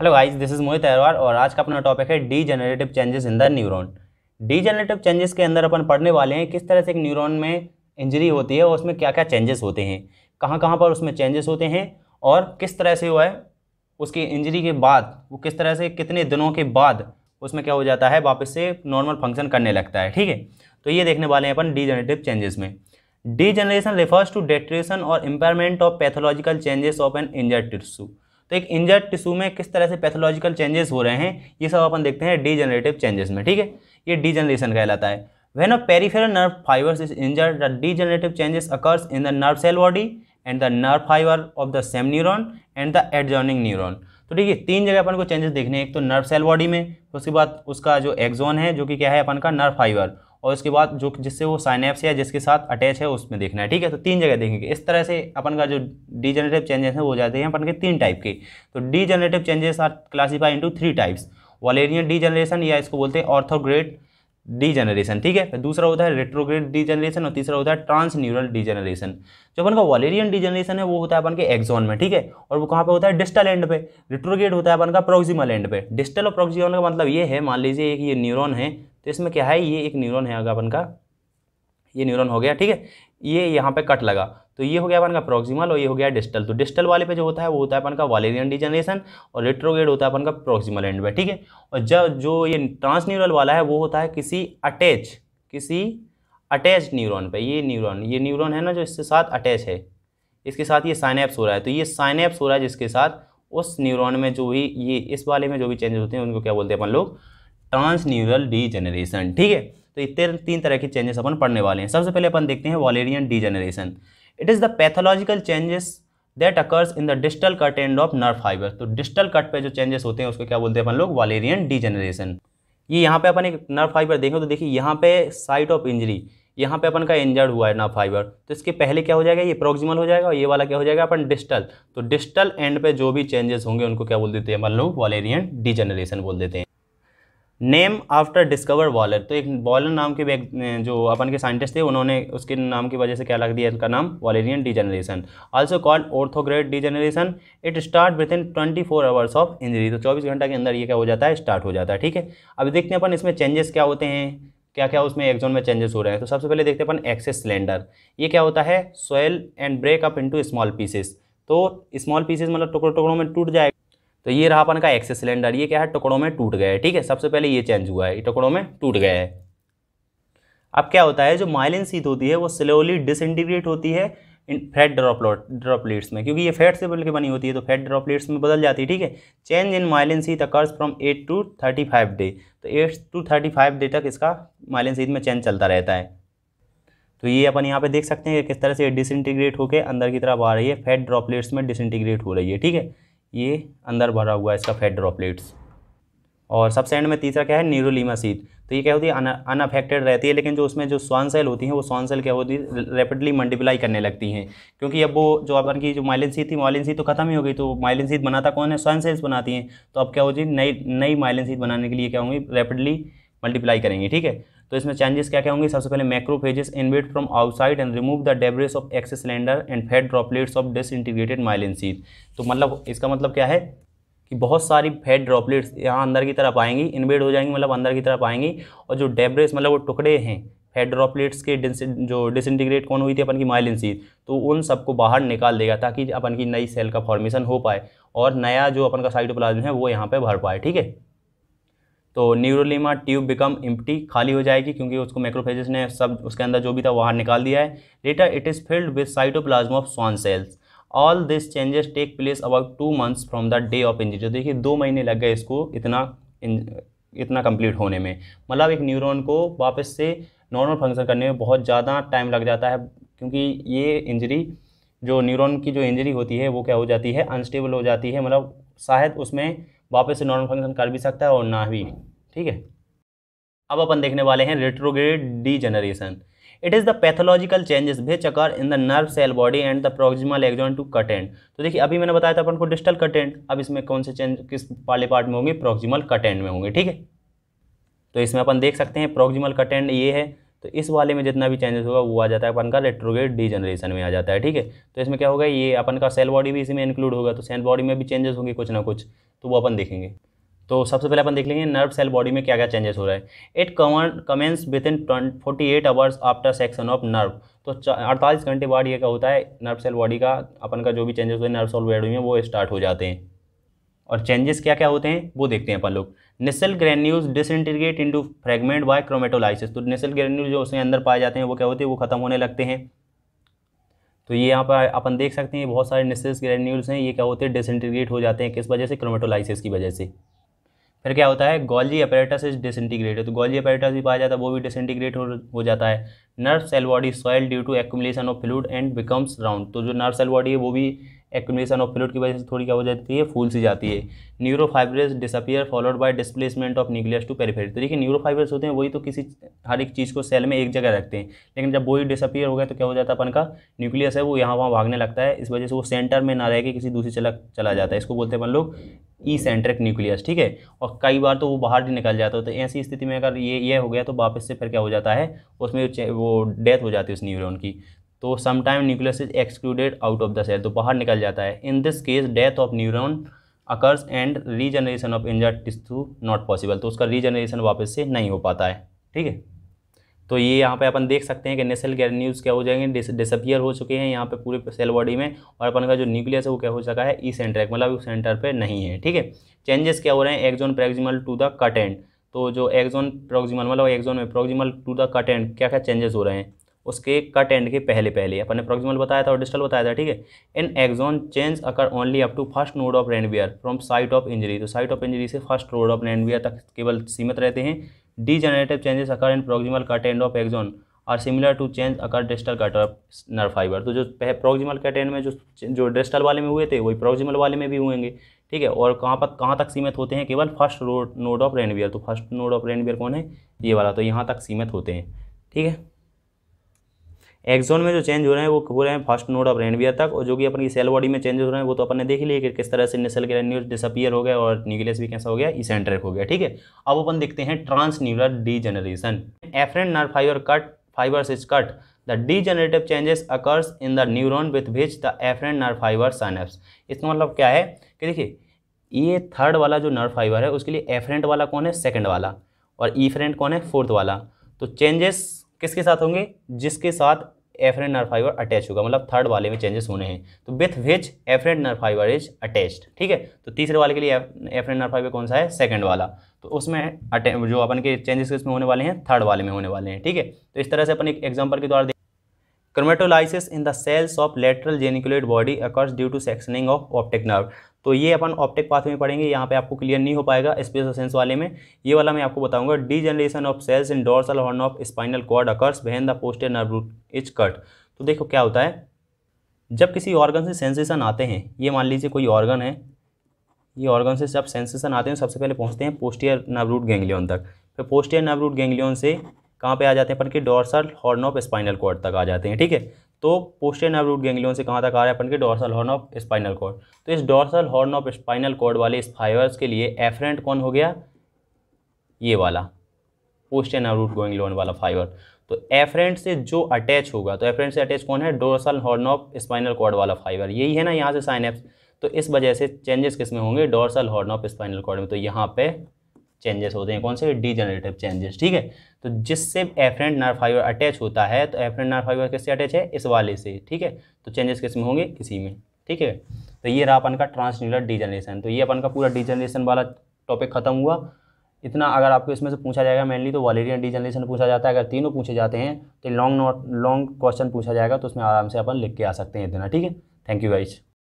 hello guys this is Mohit Ahirwar और आज का अपना टॉपिक है degenerative changes in the neuron degenerative changes के अंदर अपन पढ़ने वाले हैं किस तरह से एक न्यूरॉन में इंजरी होती है और उसमें क्या क्या चेंजेस होते हैं कहाँ कहाँ पर उसमें चेंजेस होते हैं और किस तरह से वो है उसकी इंजरी के बाद वो किस तरह से कितने दिनों के बाद उसमें क्या हो जाता है वापस से नॉर्मल फंक्शन करने लगता है ठीक है तो ये देखने वाले हैं अपन डी जनरेटिव चेंजेस में degeneration refers to deterioration और impairment of pathological changes of an injured tissue तो एक इंजर्ड टिश्यू में किस तरह से पैथोलॉजिकल चेंजेस हो रहे हैं ये सब अपन देखते हैं डीजनरेटिव चेंजेस में ठीक है ये डीजनरेशन कहलाता है when a peripheral nerve fibers is injured the degenerative changes occurs in the nerve cell body and the nerve fiber of the same neuron and the adjoining neuron तो ठीक है तीन जगह अपन को चेंजेस देखने हैं एक तो नर्व सेल बॉडी में उसके बाद उसका जो एक्जोन है जो कि क्या है अपन का नर्व फाइबर और उसके बाद जो जिससे वो साइनेप्स या जिसके साथ अटैच है उसमें देखना है ठीक है तो तीन जगह देखेंगे इस तरह से अपन का जो डीजनरेटिव चेंजेस हैं वो जाते हैं अपन के तीन टाइप के तो degenerative changes are classified into three types Wallerian D या इसको बोलते हैं ऑर्थोग्रेड डी ठीक है तो दूसरा होता है रेट्रोग्रेड डी और तीसरा होता है ट्रांस न्यूरल डीजनरेशन जो अपन का वॉलेरियन डी है वो होता है अपन के एक्सॉन में ठीक है और वो कहाँ पे होता है डिस्टल एंड पे रेट्रोग्रेड होता है अपन का प्रोक्सिमल एंड पे डिस्टल और प्रोक्सिमल का मतलब ये है मान लीजिए एक ये न्यूरॉन है तो इसमें क्या है ये एक न्यूरॉन है अगर अपन का ये न्यूरॉन हो गया ठीक है ये यहाँ पे कट लगा तो ये हो गया अपन का प्रोक्सिमल और ये हो गया डिस्टल तो डिस्टल वाले पे जो होता है वो होता है अपन का वालेरियन डिजनरेशन और रेट्रोगेड होता है अपन का प्रोक्सिमल एंड में ठीक है और जब जो ये ट्रांस न्यूरल वाला है वो होता है किसी अटैच किसी अटैच न्यूरोन पे ये न्यूरोन ये न्यूरोन है ना जो इसके साथ अटैच है इसके साथ ये साइनैप्स हो रहा है तो ये साइनैप्स हो रहा है जिसके साथ उस न्यूरोन में जो भी ये इस वाले में जो भी चेंजेस होते हैं उनको क्या बोलते हैं अपन लोग ट्रांसन्यूरल डीजेनरेशन ठीक है तो इतने तीन तरह के चेंजेस अपन पढ़ने वाले हैं सबसे पहले अपन देखते हैं Wallerian degeneration it is the pathological changes that occurs in the distal cut end of nerve fiber तो डिस्टल कट पे जो चेंजेस होते हैं उसको क्या बोलते हैं अपन लोग वॉलेरियन डीजेनरेशन ये यहाँ पे अपन एक नर्व फाइबर देखें तो देखिए यहाँ पे साइट ऑफ इंजरी यहाँ पे अपन का इंजर्ड हुआ है नर्व फाइबर तो इसके पहले क्या हो जाएगा ये प्रोक्सिमल हो जाएगा और ये वाला क्या हो जाएगा अपन डिस्टल तो डिस्टल एंड पे जो भी चेंजेस होंगे उनको क्या बोल देते हैं अपन लोग वालेरियन डीजेनरेशन बोल देते हैं नेम आफ्टर डिस्कवर वॉलर तो एक वॉलर नाम के जो अपन के साइंटिस्ट थे उन्होंने उसके नाम की वजह से क्या लग दिया इनका नाम Wallerian degeneration also called orthograde degeneration it start within twenty four hours of injury तो चौबीस घंटा के अंदर ये क्या हो जाता है स्टार्ट हो जाता है ठीक है अब देखते हैं अपन इसमें चेंजेस क्या होते हैं क्या क्या उसमें एक्जोन में चेंजेस हो रहे हैं तो सबसे पहले देखते हैं अपन एक्सेस सिलेंडर ये क्या होता है swell and break up into small pieces तो स्मॉल पीसेस मतलब टुकड़ों टुकड़ों में टूट जाएगा तो ये रहा अपन का एक्सेस सिलेंडर ये क्या है टुकड़ों में टूट गया है ठीक है सबसे पहले ये चेंज हुआ है ये टुकड़ों में टूट गया है अब क्या होता है जो माइलिन सीत होती है वो स्लोली डिसइंटीग्रेट होती है इन फैट ड्रॉपलॉट ड्रॉपलेट्स में क्योंकि ये फैट से बल्कि के बनी होती है तो फैट ड्रॉपलेट्स में बदल जाती है ठीक है change in myelin sheath occurs from eight to thirty five day तो eight to thirty five day तक इसका माइलिन सीत में चेंज चलता रहता है तो ये अपन यहाँ पे देख सकते हैं कि किस तरह से डिसइंटीग्रेट होकर अंदर की तरफ आ रही है फैट ड्रॉपलेट्स में डिसइंटीग्रेट हो रही है ठीक है ये अंदर भरा हुआ है इसका फैट ड्रॉपलेट्स और सबसे एंड में तीसरा क्या है न्यूरोलीमा सीट तो ये क्या होती है अनअफेक्टेड रहती है लेकिन जो उसमें जो स्वान सेल होती हैं वो स्वान सेल क्या होती है रैपिडली मल्टीप्लाई करने लगती हैं क्योंकि अब वो जो अपन की जो माइलिन सीट थी माइलिन सीट तो खत्म ही हो गई तो माइलिन सीट बनाता कौन है स्वान सेल्स बनाती हैं तो अब क्या होती है नई नई माइलिन सीट बनाने के लिए क्या होंगी रैपिडली मल्टीप्लाई करेंगी ठीक है तो इसमें चेंजेस क्या क्या होंगे सबसे पहले macrophages invade from outside and remove the debris of axis cylinder and fat droplets of disintegrated integrated sheath तो मतलब इसका मतलब क्या है कि बहुत सारी फैट ड्रॉपलेट्स यहाँ अंदर की तरफ आएंगी इन्वेट हो जाएंगी मतलब अंदर की तरफ आएंगी और जो डेब्रेस मतलब वो टुकड़े हैं फैट ड्रॉपलेट्स के जो डिसइंटीग्रेट कौन हुई थी अपन की माइलिन तो उन सबको बाहर निकाल देगा ताकि अपन की नई सेल का फॉर्मेशन हो पाए और नया जो अपन का साइटोप्लाज्म है वो यहाँ पर भर पाए ठीक है तो न्यूरोलिमा ट्यूब बिकम इम्प्टी खाली हो जाएगी क्योंकि उसको मैक्रोफेजिस ने सब उसके अंदर जो भी था बाहर निकाल दिया है later it is filled with cytoplasm of Schwann cells all this changes take place about two months from the day of injury जो देखिए दो महीने लग गए इसको इतना इतना कंप्लीट होने में मतलब एक न्यूरोन को वापस से नॉर्मल फंक्शन करने में बहुत ज़्यादा टाइम लग जाता है क्योंकि ये इंजरी जो न्यूरॉन की जो इंजरी होती है वो क्या हो जाती है अनस्टेबल हो जाती है मतलब शायद उसमें वापस से नॉर्मल फंक्शन कर भी सकता है और ना भी ठीक है अब अपन देखने वाले हैं retrograde generation it is the pathological changes which occur in the nerve cell body and the proximal axon to cut end तो देखिए अभी मैंने बताया था अपन को डिस्टल कट एंड अब इसमें कौन से चेंज किस वाले पार्ट में होंगे प्रोक्सिमल कट एंड में होंगे ठीक है तो इसमें अपन देख सकते हैं प्रोक्सिमल कट एंड ये है तो इस वाले में जितना भी चेंजेस होगा वो आ जाता है अपन का डी डीजनरेशन में आ जाता है ठीक है तो इसमें क्या होगा ये अपन का सेल बॉडी भी इसमें इंक्लूड होगा तो सेल बॉडी में भी चेंजेस होंगे कुछ ना कुछ तो वो अपन देखेंगे तो सबसे पहले अपन देख लेंगे नर्व सेल बॉडी में क्या क्या चेंजेस हो रहा है it common commences within forty eight hours after section of nerve तो अड़तालीस घंटे बाद ये क्या होता है नर्व सेल बॉडी का अपन का जो भी चेंजेस होते हैं नर्व सेल बॉडी में वो स्टार्ट हो जाते हैं और चेंजेस क्या क्या होते हैं वो देखते हैं अपन लोग Nissl granules disintegrate into fragment by chromatolysis तो नेसल ग्रेन्यूज जो उसके अंदर पाए जाते हैं वो क्या होते हैं वो खत्म होने लगते हैं तो ये यहाँ पर अपन देख सकते हैं बहुत सारे नेसेस ग्रेन्यूल्स हैं ये क्या होते हैं डिसइंटीग्रेट हो जाते हैं किस वजह से क्रोमेटोलाइसिस की वजह से फिर क्या होता है गॉल्जी अपेरेटस इज डिसइंटीग्रेटेड तो गॉल्जी अपेरेटस भी पाया जाता है वो भी डिसइंटीग्रेट हो जाता है nerve cell body swell due to accumulation of fluid and becomes round तो जो नर्व सेल बॉडी है वो भी एक्मेशन ऑफ फ्लूड की वजह से थोड़ी क्या हो जाती है फूल सी जाती है neurofibrils disappear followed by displacement of nucleus to periphery तो देखिए न्यूरोफाइब्रेस होते हैं वही तो किसी हर एक चीज़ को सेल में एक जगह रखते हैं लेकिन जब वही डिसअपियर हो गया तो क्या हो जाता है अपन का न्यूक्लियस है वो यहाँ वहाँ भागने लगता है इस वजह से वो सेंटर में ना रह के किसी दूसरी चला चला जाता है इसको बोलते हैं अपन लोग ई सेंट्रिक न्यूक्लियस ठीक है और कई बार तो वो बाहर भी निकल जाता है तो ऐसी स्थिति में अगर ये ये हो गया तो वापस से फिर क्या हो जाता है उसमें वो डेथ हो जाती है उस न्यूरोन की तो sometime nucleus is excluded out of the cell तो बाहर निकल जाता है in this case death of neuron occurs and regeneration of injured tissue not possible तो उसका रीजनरेशन वापस से नहीं हो पाता है ठीक है तो ये यहाँ पे अपन देख सकते हैं कि नेसल गैरन्यूज़ क्या हो जाएंगे डिसअपियर हो चुके हैं यहाँ पे पूरे सेल बॉडी में और अपन का जो न्यूक्लियस है वो क्या हो चुका है ई सेंटर मतलब सेंटर पे नहीं है ठीक है चेंजेस क्या हो रहे हैं axon proximal to the cut end तो जो एक्जोन प्रोक्सिमल मतलब एक्जोन में proximal to the cut end क्या क्या चेंजेस हो रहे हैं उसके कट एंड के पहले पहले अपन ने प्रोक्सिमल बताया था और डिस्टल बताया था ठीक है in axon change occur only up to first node of Ranvier from site of injury तो साइट ऑफ इंजरी से फर्स्ट रोड ऑफ रेनवियर तक केवल सीमित रहते हैं degenerative changes occur in proximal cut end of axon are similar to change occur distal cut of nerve fiber तो जो proximal cut and में जो जो डिस्टल वाले में हुए थे वही प्रोक्सिमल वाले में भी हुएंगे ठीक है और कहाँ पर कहाँ तक सीमित होते हैं केवल first road node of Ranvier तो फर्स्ट नोड ऑफ रेनवियर कौन है ये वाला तो यहाँ तक सीमित होते हैं ठीक है एक्सोन में जो चेंज हो रहे हैं वो हो रहे हैं फर्स्ट नोड ऑफ रेनवियर तक और जो कि अपनी सेल बॉडी में चेंज हो रहे हैं वो तो अपने देख लिया कि किस तरह से निसल के न्यूज डिसअपियर हो गया और न्यूक्लियस भी कैसा हो गया इसेंट्रिक हो गया ठीक है अब अपन देखते हैं transneural degeneration efferent nerve fiber cut fibers is cut the degenerative changes occurs in the neuron with which the efferent nerve fiber synapse इसका मतलब क्या है कि देखिए ये थर्ड वाला जो नर फाइबर है उसके लिए एफरेंट वाला कौन है सेकेंड वाला और फ्रेंट कौन है फोर्थ वाला तो चेंजेस किसके साथ होंगे जिसके साथ एफरेंट नर फाइबर अटैच होगा मतलब थर्ड वाले में चेंजेस होने हैं तो with which efferent nerve fiber is attached ठीक है तो तीसरे वाले के लिए एफरेंट नर फाइबर कौन सा है सेकंड वाला तो उसमें जो अपन के चेंजेस इसमें होने वाले हैं थर्ड वाले में होने वाले हैं ठीक है तो इस तरह से अपन एक एग्जाम्पल के द्वारा chromatolysis in the cells of lateral geniculate body occurs due to sectioning of optic nerve तो ये अपन ऑप्टिक पाथ में पढ़ेंगे यहाँ पे आपको क्लियर नहीं हो पाएगा स्पेशल सेंस वाले में ये वाला मैं आपको बताऊंगा degeneration of cells in dorsal horn of spinal cord occurs when the posterior nerve root is cut तो देखो क्या होता है जब किसी ऑर्गन से सेंसेशन आते हैं ये मान लीजिए कोई ऑर्गन है ये ऑर्गन से जब सेंसेशन आते हैं तो सबसे पहले पहुँचते हैं पोस्टियर नर्व रूट तक फिर पोस्टियर नर्व रूट से कहाँ पे आ जाते हैं अपन के dorsal horn of spinal cord तक आ जाते हैं ठीक है तो पोस्टर नर्व रूट गैंग्लियन से कहाँ तक आ रहा है अपन के dorsal horn of spinal cord तो इस dorsal horn of spinal cord वाले इस फाइबर्स के लिए एफरेंट कौन हो गया ये वाला पोस्टर नर्व रूट गैंग्लियन वाला फाइबर तो एफरेंट से जो अटैच होगा तो एफरेंट से अटैच कौन है dorsal horn of spinal cord वाला फाइबर यही है ना यहाँ से साइनएप्स तो इस वजह से चेंजेस किस में होंगे dorsal horn of spinal cord में तो यहाँ पे चेंजेस होते हैं कौन से डीजनरेटिव चेंजेस ठीक है तो जिससे एफरेंट नर्व फाइबर अटैच होता है तो एफरेंट नर्व फाइबर किससे अटैच है इस वाले से ठीक है तो चेंजेस किस में होंगे इसी में ठीक है तो ये रहा अपन का ट्रांसन्यूलर डीजनरेशन तो ये अपन का पूरा डीजनरेशन वाला टॉपिक खत्म हुआ इतना अगर आपको इसमें से पूछा जाएगा मेनली तो वॉलेरियन डीजनरेशन पूछा जाता है अगर तीनों पूछे जाते हैं तो लॉन्ग नोट लॉन्ग क्वेश्चन पूछा जाएगा तो उसमें आराम से अपन लिख के आ सकते हैं इतना ठीक है थैंक यू वाइज़